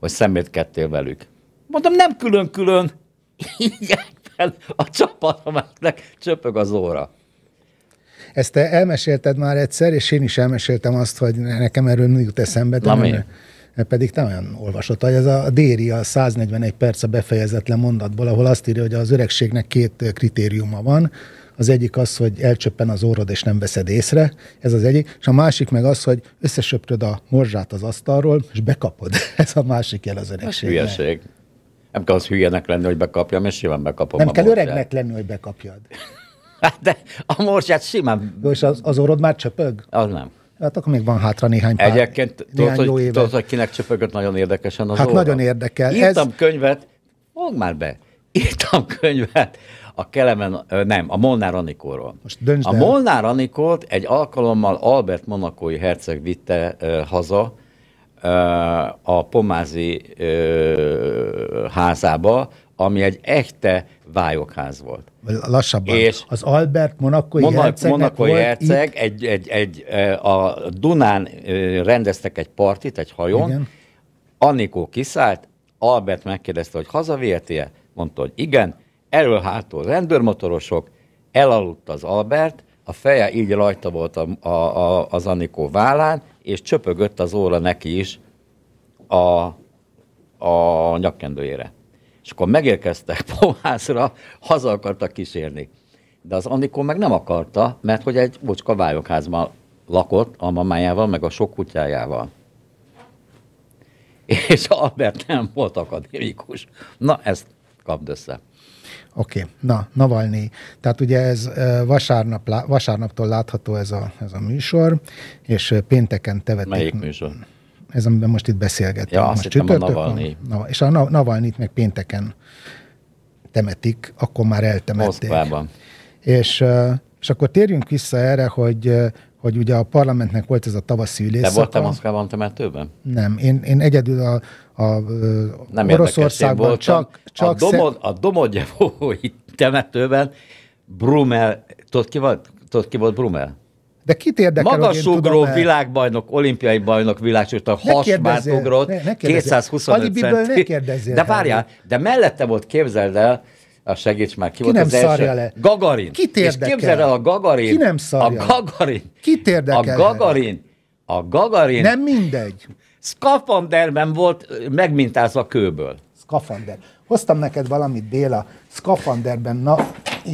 S1: hogy kettél velük. Mondom, nem külön-külön. Igen, a csapatomnak csöpög az óra.
S2: Ezt te elmesélted már egyszer, és én is elmeséltem azt, hogy nekem erről mi jut eszembe. Na mi? Pedig te olyan olvasott, hogy ez a Déri a 141 perc a befejezetlen mondatból, ahol azt írja, hogy az öregségnek két kritériuma van. Az egyik az, hogy elcsöppen az órod, és nem veszed észre, ez az egyik, és a másik meg az, hogy összesöpröd a morzsát az asztalról, és bekapod. ez a másik jel az öregség. Hülyeség.
S1: Nem kell az hülyenek lenni, hogy bekapjam, és simán bekapom Nem a kell morzsát. öregnek
S2: lenni, hogy bekapjad. Hát de a morzsát simán... De és az, az orrod már csöpög? Az nem. Hát akkor még van hátra néhány pár, Egyébként néhány tudod, jó hogy, tudod,
S1: hogy kinek csöpögött nagyon érdekesen az Hát óra. nagyon érdekel. Írtam Ez... könyvet, fogd már be, írtam könyvet a Kelemen, nem, a Molnár Anikóról. Most a Molnár Anikót egy alkalommal Albert Monakói herceg vitte ö, haza ö, a Pomázi ö, házába, ami egy echte vályokház volt. Lassabban. És
S2: az Albert Monakói Monak- Monakói volt herceg
S1: itt... egy, egy, egy, a Dunán rendeztek egy partit, egy hajón, igen. Anikó kiszállt, Albert megkérdezte, hogy hazavérti-e? mondta, hogy igen, Elől hátul rendőrmotorosok, elaludt az Albert, a feje így rajta volt a, a, a, az Anikó vállán, és csöpögött az óra neki is a, a nyakkendőjére. És akkor megérkeztek Pomászra, haza akartak kísérni. De az Anikó meg nem akarta, mert hogy egy bocska vályokházban lakott a mamájával, meg a sok kutyájával. És Albert nem volt akadémikus. Na, ezt kapd össze.
S2: Oké, okay. na, Navalnyi. Tehát ugye ez vasárnap, vasárnaptól látható ez a, ez a műsor, és pénteken tevetik. Melyik műsor? Ez, amiben most itt beszélgetünk. Ja, azt most hittem a Navalnyi. Na, és a Navalnyit meg pénteken temetik, akkor már eltemették. Moszkvában. És, és akkor térjünk vissza erre, hogy hogy ugye a parlamentnek volt ez a tavaszi De Te voltál Moszkvában
S1: temetőben?
S2: Nem, én, én egyedül a, a nem Oroszországban érdekes, csak... csak a, domod,
S1: a Domodjevói temetőben Brumel, tudod ki volt, tudod ki volt Brumel?
S2: De kit érdekel, Magasugró, hogy
S1: világbajnok, olimpiai bajnok, világcsúcsot, hasbát ugrott, 225 centi. Ne de várjál, de mellette volt, képzeld el, a segíts már, ki, ki volt nem az első? le. Gagarin. Kit És képzeld el a Gagarin. Ki nem szarja A Gagarin. Kit érdekel? A Gagarin. A Gagarin. Nem mindegy. Skafanderben volt megmintázva kőből.
S2: Skafander. Hoztam neked valamit, Béla. Skafanderben, na,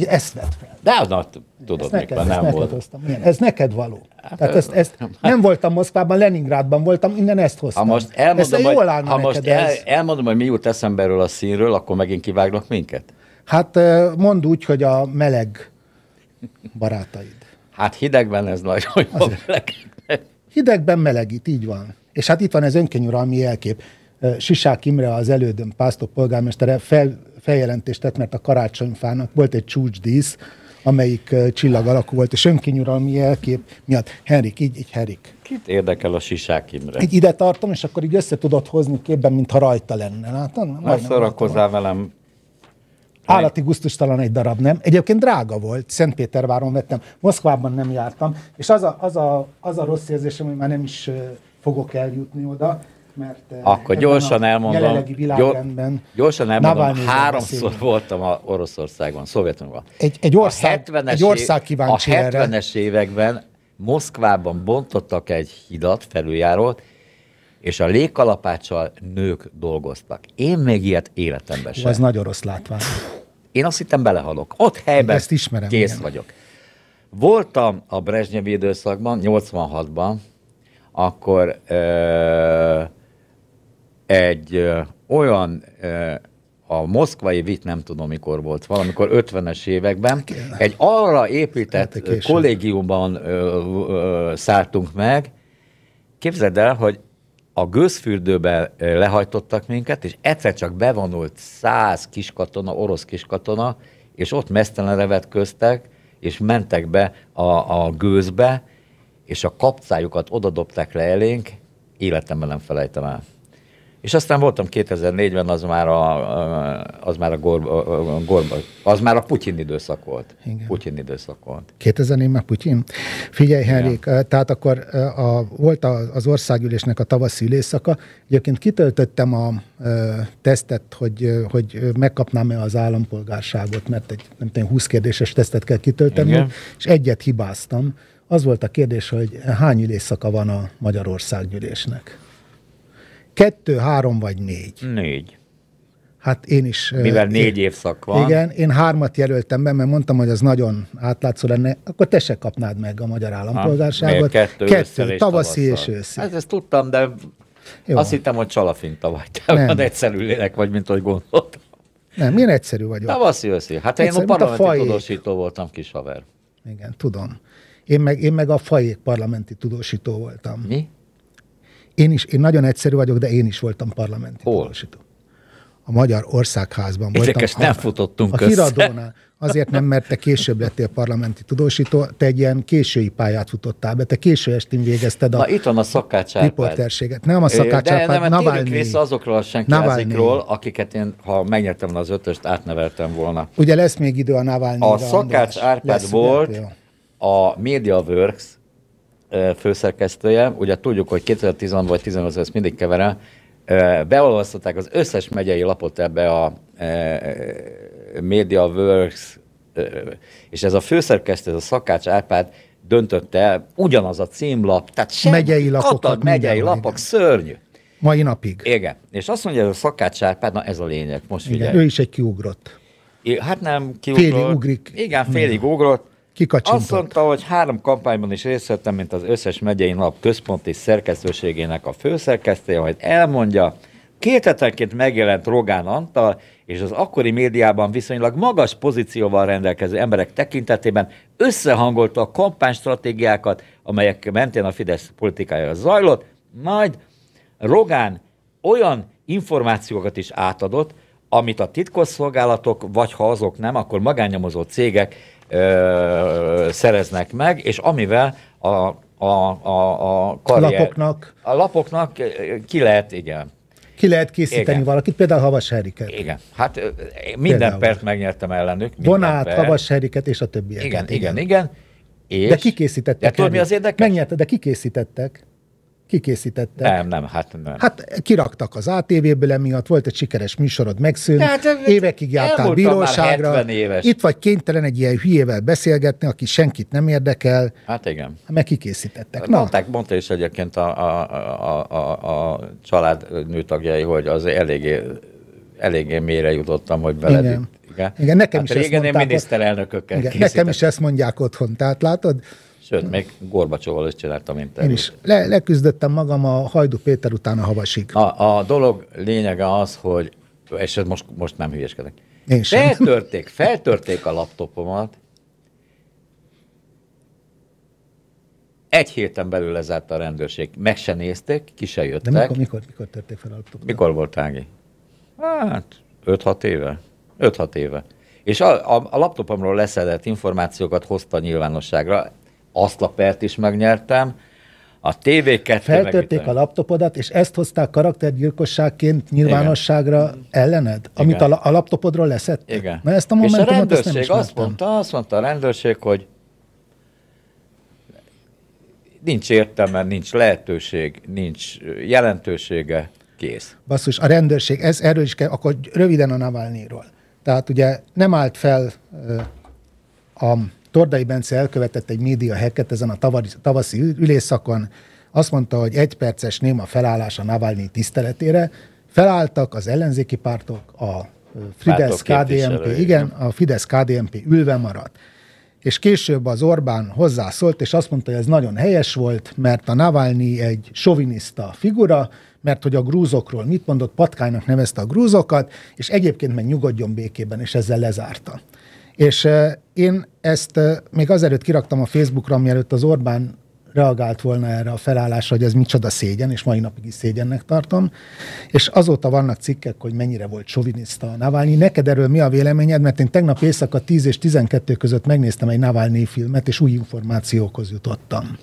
S2: ezt vett fel.
S1: De az na, tudod, ezt neked, nem nem volt. Hoztam.
S2: Ez neked való. Hát, Tehát ezt, ezt nem voltam Moszkvában, Leningrádban voltam, innen ezt hoztam. Ha most elmondom, ezt hogy, jól állna ha most el,
S1: elmondom, hogy mi jut eszembe erről a színről, akkor megint kivágnak minket.
S2: Hát mondd úgy, hogy a meleg barátaid.
S1: Hát hidegben ez nagyon jó.
S2: Hidegben melegít, így van. És hát itt van ez önkényuralmi jelkép. Sisák Imre, az elődöm pásztok polgármestere fel, feljelentést tett, mert a karácsonyfának volt egy csúcsdísz, amelyik csillag alakú volt, és önkényuralmi jelkép miatt. Henrik, így, így Henrik.
S1: Kit érdekel a sisák Imre? Így ide
S2: tartom, és akkor így össze tudod hozni képben, mintha rajta lenne. Látod? Na,
S1: szorakozzál velem
S2: Állati guztustalan egy darab, nem? Egyébként drága volt, Szentpéterváron vettem, Moszkvában nem jártam, és az a, az a, az a rossz érzésem, hogy már nem is fogok eljutni oda,
S1: mert Akkor gyorsan elmondom, világrendben gyorsan elmondom, háromszor beszélni. voltam a Oroszországban, Szovjetunióban. Egy, egy ország, a egy ország kíváncsi A 70-es években Moszkvában bontottak egy hidat, felüljárót, és a légkalapáccsal nők dolgoztak. Én még ilyet életemben sem. Ez nagy rossz látvány. Én azt hittem belehalok. Ott helyben ezt ismerem, kész igen. vagyok. Voltam a Brezsnyev időszakban, 86-ban, akkor ö, egy ö, olyan ö, a moszkvai vit nem tudom mikor volt, valamikor 50-es években, egy arra épített hát, kollégiumban ö, ö, szálltunk meg, Képzeld el, hogy a gőzfürdőbe eh, lehajtottak minket, és egyszer csak bevonult száz kiskatona, orosz kiskatona, és ott mesztelen köztek, és mentek be a, a gőzbe, és a kapcájukat odadobták le elénk, életemben nem felejtem el. És aztán voltam 2004-ben, az már a, az már a, gorb a Gorba, az már a Putyin időszak volt. Igen. Putyin időszak volt.
S2: 2004 már Putyin? Figyelj, Henrik, Igen. tehát akkor a, volt az országülésnek a tavaszi ülésszaka. Egyébként kitöltöttem a, a tesztet, hogy, hogy megkapnám-e az állampolgárságot, mert egy nem tudom, 20 kérdéses tesztet kell kitöltenem, és egyet hibáztam. Az volt a kérdés, hogy hány ülésszaka van a Magyarország gyűlésnek? Kettő, három vagy négy? Négy. Hát én is... Mivel négy én,
S1: évszak van. Igen,
S2: én hármat jelöltem be, mert mondtam, hogy az nagyon átlátszó lenne, akkor te se kapnád meg a magyar állampolgárságot. Ha, kettő, kettő és tavaszi és őszi.
S1: Hát ezt tudtam, de Jó. azt hittem, hogy csalafinta vagy. Nem, nem. egyszerű lélek vagy, mint hogy gondoltam. Nem,
S2: én egyszerű vagyok. Tavaszi, őszi.
S1: Hát egyszerű, én a parlamenti a tudósító voltam, kis haver.
S2: Igen, tudom. Én meg, én meg a fajék parlamenti tudósító voltam. Mi? Én is, én nagyon egyszerű vagyok, de én is voltam parlamenti Hol? Tanulsító. A Magyar Országházban voltam. Érdekes, nem futottunk A Híradónál. Azért nem, mert te később lettél parlamenti tudósító, te egy ilyen késői pályát futottál be, te késő estén végezted a Na, itt van
S1: a riporterséget. Nem a szakácsárpád, De nem, térjünk vissza azokról a senkiázikról, akiket én, ha megnyertem az ötöst, átneveltem volna.
S2: Ugye lesz még idő a Navalnyi. A Szakács Árpád volt ugye?
S1: a MediaWorks főszerkesztője, ugye tudjuk, hogy 2010 vagy 2015 ezt mindig keverem, beolvasztották az összes megyei lapot ebbe a MediaWorks, és ez a főszerkesztő, ez a Szakács Árpád döntötte el, ugyanaz a címlap, tehát sem megyei lapok, megyei lapok, igen. szörnyű. Mai napig. Igen. És azt mondja, hogy a Szakács Árpád, na ez a lényeg, most figyelj. ő is egy kiugrott. hát nem kiugrott. Félig ugrik. Igen, félig ugrott Kikacsintott. Azt mondta, hogy három kampányban is részt vettem, mint az összes megyei nap központi szerkesztőségének a főszerkesztője, hogy elmondja, két hetenként megjelent Rogán Antal, és az akkori médiában viszonylag magas pozícióval rendelkező emberek tekintetében összehangolta a kampánystratégiákat, amelyek mentén a Fidesz politikája zajlott, majd Rogán olyan információkat is átadott, amit a titkosszolgálatok, vagy ha azok nem, akkor magányomozó cégek ö, szereznek meg, és amivel a, a, a, a karrier... Lapoknak. A lapoknak ki lehet, igen.
S2: Ki lehet készíteni igen. valakit, például Havas Heriket.
S1: Igen, hát minden például. pert megnyertem ellenük. Vonát, Havas
S2: Heriket és a többieket. Igen, igen, igen. igen. És de kikészítettek. De tudod, mi az érdekes? Megnyerte, de kikészítettek. Kikészítette.
S1: Nem, nem, hát nem.
S2: Hát kiraktak az ATV-ből, emiatt volt egy sikeres műsorod, megszűnt, hát, hát évekig jártál bíróságra. éves. Itt vagy kénytelen egy ilyen hülyével beszélgetni, aki senkit nem érdekel. Hát igen. Hát meg kikészítettek. Na. Mondták,
S1: mondta is egyébként a, a, a, a, a család nőtagjai, hogy az eléggé, eléggé mélyre jutottam, hogy veled igen. igen? Igen, nekem hát is régen ezt mondták, én miniszterelnököket igen, Nekem is ezt
S2: mondják otthon, tehát látod?
S1: Sőt, még Gorbacsóval is csináltam interjút. Én is. Le,
S2: leküzdöttem magam a Hajdu Péter
S1: után a havasig. A, a dolog lényege az, hogy, és most, most nem hülyeskedek. Én sem. Feltörték, feltörték a laptopomat, Egy héten belül lezárt a rendőrség. Meg se nézték, ki se jöttek. De mikor,
S2: mikor, mikor törték fel a laptopot?
S1: Mikor volt Ági? Hát, 5-6 éve. 5-6 éve. És a, a, a laptopomról leszedett információkat hozta nyilvánosságra pert is megnyertem, a TV2 Feltörték a
S2: laptopodat, és ezt hozták karaktergyilkosságként nyilvánosságra Igen. ellened? Igen. Amit a, a laptopodról leszett?
S1: Igen. Na ezt a és a rendőrség azt, azt mondta, azt mondta a rendőrség, hogy nincs értelme, nincs lehetőség, nincs jelentősége, kész.
S2: Basszus, a rendőrség, ez erről is kell, akkor röviden a Navalnyiról. Tehát ugye nem állt fel a Tordai Bence elkövetett egy média hacket ezen a tavaszi ülésszakon, azt mondta, hogy egy perces néma felállás a Navalnyi tiszteletére. Felálltak az ellenzéki pártok, a Fidesz KDMP, igen, a Fidesz KDMP ülve maradt. És később az Orbán hozzászólt, és azt mondta, hogy ez nagyon helyes volt, mert a Navalnyi egy soviniszta figura, mert hogy a grúzokról mit mondott, patkánynak nevezte a grúzokat, és egyébként meg nyugodjon békében, és ezzel lezárta. És én ezt még azelőtt kiraktam a Facebookra, mielőtt az Orbán reagált volna erre a felállásra, hogy ez micsoda szégyen, és mai napig is szégyennek tartom. És azóta vannak cikkek, hogy mennyire volt soviniszta a Navalnyi. Neked erről mi a véleményed? Mert én tegnap éjszaka 10 és 12 között megnéztem egy Navalnyi filmet, és új információkhoz jutottam.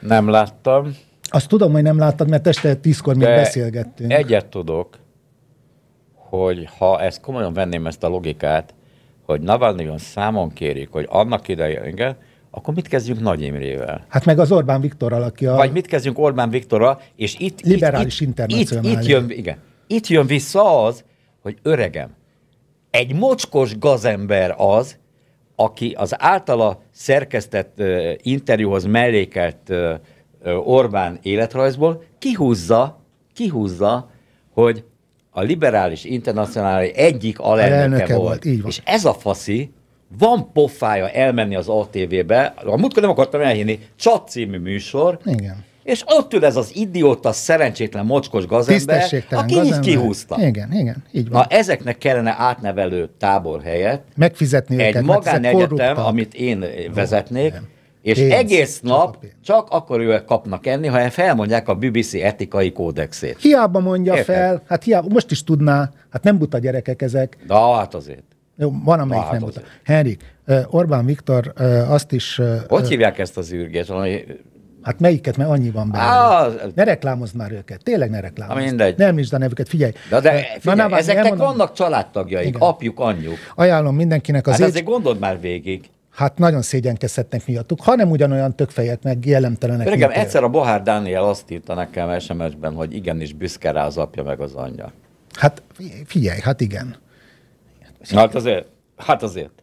S1: Nem láttam.
S2: Azt tudom, hogy nem láttad, mert este 10-kor még beszélgettünk.
S1: Egyet tudok, hogy ha ezt komolyan venném ezt a logikát, hogy Navalnyon számon kérik, hogy annak idején, akkor mit kezdjünk Nagy Imrével?
S2: Hát meg az Orbán Viktorral, aki a... Vagy
S1: mit kezdjünk Orbán Viktorral, és itt... Liberális itt, internacionális. Itt, itt, jön, igen, itt jön vissza az, hogy öregem, egy mocskos gazember az, aki az általa szerkesztett uh, interjúhoz mellékelt uh, Orbán életrajzból kihúzza, kihúzza, hogy a liberális internacionális egyik alelnöke, alelnöke volt. volt. Így van. És ez a faszi, van pofája elmenni az ATV-be, a múltkor nem akartam elhinni, Csat című műsor, Igen. és ott ül ez az idióta, szerencsétlen, mocskos gazember, aki így kihúzta. Igen,
S2: igen, így van.
S1: Na ezeknek kellene átnevelő tábor helyett
S2: megfizetni egy őket, magánegyetem,
S1: amit én vezetnék, igen és pénz, egész nap csak, csak akkor ők kapnak enni, ha felmondják a BBC etikai kódexét. Hiába
S2: mondja Érted? fel, hát hiába, most is tudná, hát nem buta gyerekek ezek.
S1: Da, hát azért.
S2: Jó, van, amelyik Na, hát nem buta. Henrik, Orbán Viktor azt is... Hogy ö...
S1: hívják ezt az űrgét?
S2: Hát melyiket, mert annyi van benne.
S1: Á, ne reklámozd már őket, tényleg ne reklámozd. Mindegy.
S2: Nem is de nevüket, figyelj.
S1: De, de figyelj, Na, nem, ezeknek elmondom. vannak családtagjaik, Igen. apjuk, anyjuk.
S2: Ajánlom mindenkinek az... Hát azért
S1: gondold már végig
S2: hát nagyon szégyenkezhetnek miattuk, hanem ugyanolyan tökfejek meg jellemtelenek. Nekem
S1: egyszer a Bohár Dániel azt írta nekem SMS-ben, hogy igenis büszke rá az apja meg az anyja.
S2: Hát figyelj, hát igen.
S1: Hát azért, hát azért.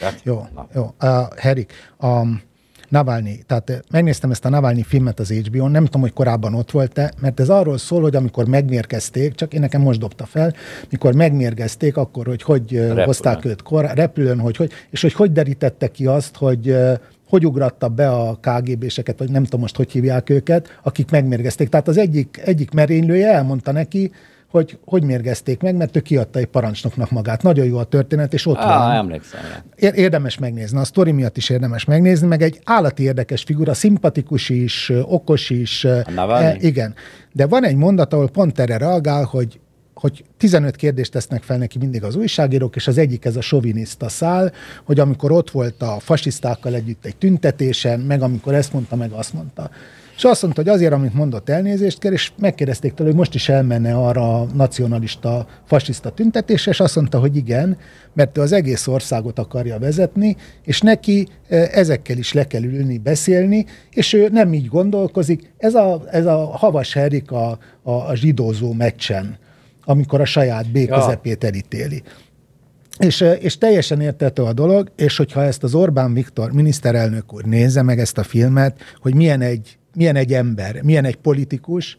S1: Hát, jó, na.
S2: jó. Uh, Herik, um, Navalnyi. Tehát eh, megnéztem ezt a Navalnyi filmet az HBO-n, nem tudom, hogy korábban ott volt-e, mert ez arról szól, hogy amikor megmérgezték, csak én nekem most dobta fel, mikor megmérgezték, akkor, hogy hogy eh, repülön. hozták őt kor, repülőn, hogy, hogy, és hogy hogy derítette ki azt, hogy eh, hogy ugratta be a KGB-seket, vagy nem tudom most, hogy hívják őket, akik megmérgezték. Tehát az egyik, egyik merénylője elmondta neki, hogy hogy mérgezték meg, mert ő kiadta egy parancsnoknak magát. Nagyon jó a történet, és ott Á, van. emlékszem. Érdemes megnézni, a sztori miatt is érdemes megnézni, meg egy állati érdekes figura, szimpatikus is, okos is. E, igen. De van egy mondat, ahol pont erre reagál, hogy hogy 15 kérdést tesznek fel neki mindig az újságírók, és az egyik ez a soviniszta szál, hogy amikor ott volt a fasisztákkal együtt egy tüntetésen, meg amikor ezt mondta, meg azt mondta. És azt mondta, hogy azért, amit mondott, elnézést kér, és megkérdezték tőle, hogy most is elmenne arra a nacionalista, fasiszta tüntetésre, és azt mondta, hogy igen, mert ő az egész országot akarja vezetni, és neki e, ezekkel is le kell ülni, beszélni, és ő nem így gondolkozik. Ez a, ez a havas herik a, a, a zsidózó meccsen, amikor a saját B közepét ja. elítéli. És, e, és teljesen értető a dolog, és hogyha ezt az Orbán Viktor miniszterelnök úr nézze meg ezt a filmet, hogy milyen egy milyen egy ember, milyen egy politikus,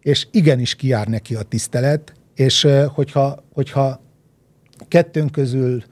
S2: és igenis kiár neki a tisztelet, és hogyha, hogyha kettőnk közül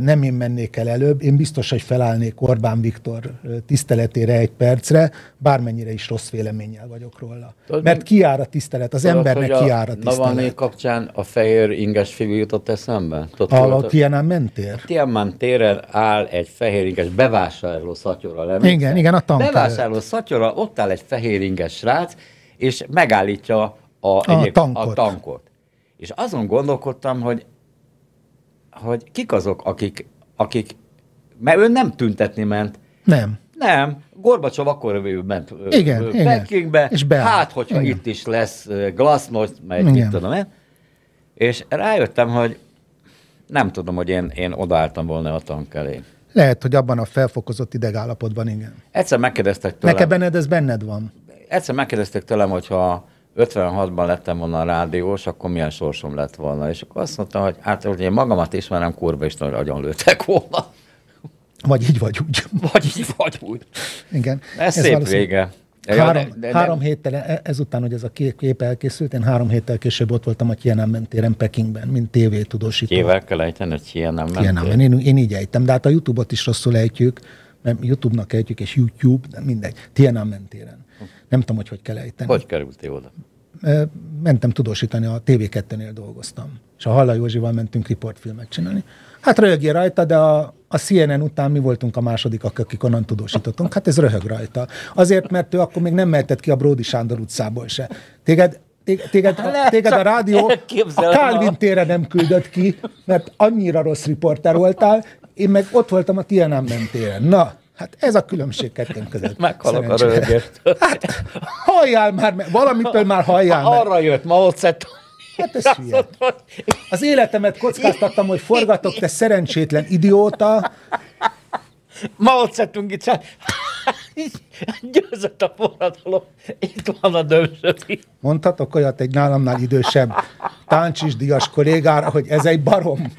S2: nem én mennék el előbb, én biztos, hogy felállnék Orbán Viktor tiszteletére egy percre, bármennyire is rossz véleménnyel vagyok róla. Tudod, Mert kiár a tisztelet, az Tudod, embernek kiár a tisztelet.
S1: Navalnyi kapcsán a fehér inges figyú jutott eszembe? Tudod, a, a Tiananmen mentér. A Tiananmen téren áll egy fehér inges bevásárló szatyora. Nem igen, igen, a tank Bevásárló szatyora, ott áll egy fehér inges srác, és megállítja a, a, egyéb, tankot. a tankot. És azon gondolkodtam, hogy hogy kik azok, akik, akik mert ő nem tüntetni ment. Nem. Nem. Gorbacsov akkor ment igen, Pekingbe, és beáll. hát hogyha igen. itt is lesz glasnost, meg mit tudom én. És rájöttem, hogy nem tudom, hogy én, én odaálltam volna a tank elé.
S2: Lehet, hogy abban a felfokozott idegállapotban, igen.
S1: Egyszer megkérdeztek tőlem. Neked benned, ez benned van. Egyszer megkérdeztek tőlem, hogyha 56-ban lettem volna a rádiós, akkor milyen sorsom lett volna. És akkor azt mondtam, hogy hát hogy én magamat ismerem, kurva is nagyon lőttek volna.
S2: Vagy így, vagy úgy.
S1: Vagy így, vagy
S2: úgy. Igen. Ez, ez szép vége. Három, de, de, három héttel e- ezután, hogy ez a kép, elkészült, én három héttel később ott voltam a Tiananmen téren Pekingben, mint TV tudósító. Kével kell ejteni, hogy Tiananmen Tiananmen, én, én így ejtem, de hát a YouTube-ot is rosszul ejtjük, mert YouTube-nak ejtjük, és YouTube, de mindegy, Tiananmen téren. Nem tudom, hogy hogy kell ejteni.
S1: Hogy kerültél oda?
S2: Mentem tudósítani, a TV2-nél dolgoztam. És a Halla Józsival mentünk riportfilmet csinálni. Hát röhögjél rajta, de a, a CNN után mi voltunk a másodikak, akik onnan tudósítottunk. Hát ez röhög rajta. Azért, mert ő akkor még nem mehetett ki a Bródi Sándor utcából se. Téged hát Téged, a, téged a rádió a Calvin tére nem küldött ki, mert annyira rossz riporter voltál, én meg ott voltam a Tiananmen téren. Na, Hát ez a különbség kettőnk között.
S1: Meghalok a rögöstől.
S2: Hát halljál már, valamitől már halljál ha Arra jött, ma ott szett. Hát ez hülye. Az életemet kockáztattam, hogy forgatok, te szerencsétlen idióta.
S1: Ma ott szettünk itt, hát- győzött a forradalom, itt van a dömsödi.
S2: Mondhatok olyat egy nálamnál idősebb táncsis díjas kollégára, hogy ez egy barom.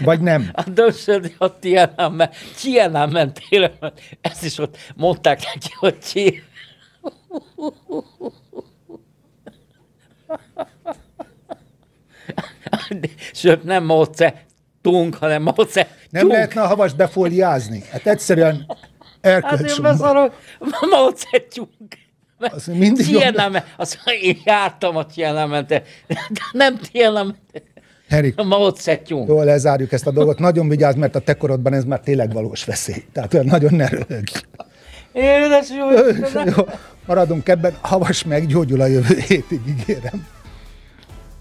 S2: Vagy nem?
S1: A Dömsödi a Tiananmen, ment téren, ezt is ott mondták neki, hogy ki. Sőt, nem Móce Tung, hanem Móce Nem tunk. lehetne
S2: a havas befóliázni? Hát egyszerűen erkölcs. Hát én beszarok,
S1: Móce Tung. Az mindig azt én jártam a Tiananmen, de nem Tiananmen. Harry, Mao tse Jól
S2: lezárjuk ezt a dolgot. Nagyon vigyázz, mert a te korodban ez már tényleg valós veszély. Tehát olyan nagyon ne röhög. Édes jó, jó. Maradunk ebben. Havas gyógyul a jövő hétig, ígérem.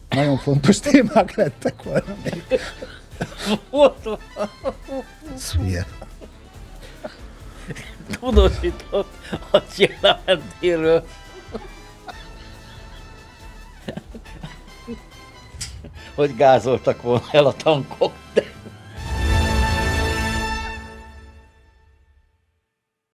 S2: Nagyon fontos témák lettek volna
S1: még. Volt
S2: Tudósított a csillámentéről.
S1: hogy gázoltak volna el a tankok. De...